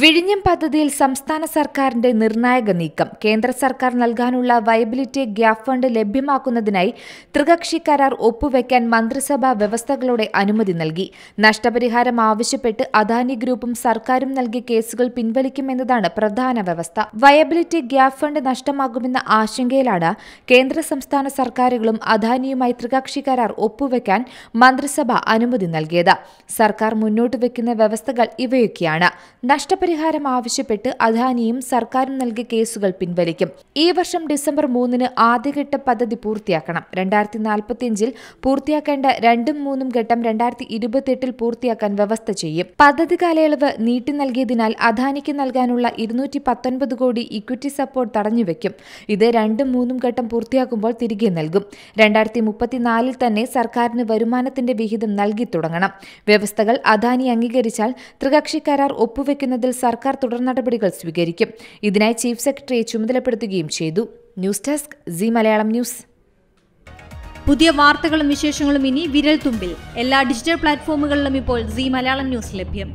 വിഴിഞ്ഞം പദ്ധതിയിൽ സംസ്ഥാന സർക്കാരിന്റെ നിർണായക നീക്കം കേന്ദ്ര സർക്കാർ നൽകാനുള്ള വയബിലിറ്റി ഗ്യാപ് ഫണ്ട് ലഭ്യമാക്കുന്നതിനായി ത്രികക്ഷി കരാർ ഒപ്പുവെക്കാൻ മന്ത്രിസഭ വ്യവസ്ഥകളോടെ അനുമതി നൽകി നഷ്ടപരിഹാരം ആവശ്യപ്പെട്ട് അദാനി ഗ്രൂപ്പും സർക്കാരും നൽകിയ കേസുകൾ പിൻവലിക്കുമെന്നതാണ് പ്രധാന വ്യവസ്ഥ വയബിലിറ്റി ഗ്യാപ് ഫണ്ട് നഷ്ടമാകുമെന്ന ആശങ്കയിലാണ് കേന്ദ്ര സംസ്ഥാന സർക്കാരുകളും അദാനിയുമായി ത്രികക്ഷി കരാർ ഒപ്പുവെക്കാൻ മന്ത്രിസഭ അനുമതി നൽകിയത് സർക്കാർ മുന്നോട്ട് വയ്ക്കുന്ന വ്യവസ്ഥകൾ ഇവയൊക്കെയാണ് നഷ്ടപരിഹാരം ആവശ്യപ്പെട്ട് അദാനിയും സർക്കാരും നൽകിയ കേസുകൾ പിൻവലിക്കും ഈ വർഷം ഡിസംബർ മൂന്നിന് ആദ്യഘട്ട പദ്ധതി പൂർത്തിയാക്കണം രണ്ടായിരത്തി നാൽപ്പത്തിയഞ്ചിൽ പൂർത്തിയാക്കേണ്ട രണ്ടും മൂന്നും ഘട്ടം രണ്ടായിരത്തി ഇരുപത്തിയെട്ടിൽ പൂർത്തിയാക്കാൻ വ്യവസ്ഥ ചെയ്യും പദ്ധതി കാലയളവ് നീട്ടി നൽകിയതിനാൽ അദാനിക്ക് നൽകാനുള്ള ഇരുന്നൂറ്റി പത്തൊൻപത് കോടി ഇക്വിറ്റി സപ്പോർട്ട് തടഞ്ഞുവെക്കും ഇത് രണ്ടും മൂന്നും ഘട്ടം പൂർത്തിയാക്കുമ്പോൾ തിരികെ നൽകും രണ്ടായിരത്തി മുപ്പത്തിനാലിൽ തന്നെ സർക്കാരിന് വരുമാനത്തിന്റെ വിഹിതം നൽകി തുടങ്ങണം വ്യവസ്ഥകൾ അദാനി അംഗീകരിച്ചാൽ ത്രികക്ഷി കരാർ ഒപ്പുവെക്കുന്നതിൽ അല്ലെങ്കിൽ സർക്കാർ തുടർ നടപടികൾ സ്വീകരിക്കും ഇതിനായി ചീഫ് സെക്രട്ടറിയെ ചുമതലപ്പെടുത്തുകയും ചെയ്തു news desk C Malayalam news പുതിയ വാർത്തകളും വിശേഷങ്ങളും ഇനി വിരൽ തുമ്പിൽ എല്ലാ ഡിജിറ്റൽ പ്ലാറ്റ്ഫോമുകളിലും ഇപ്പോൾ സി മലയാളം ന്യൂസ് ലഭ്യം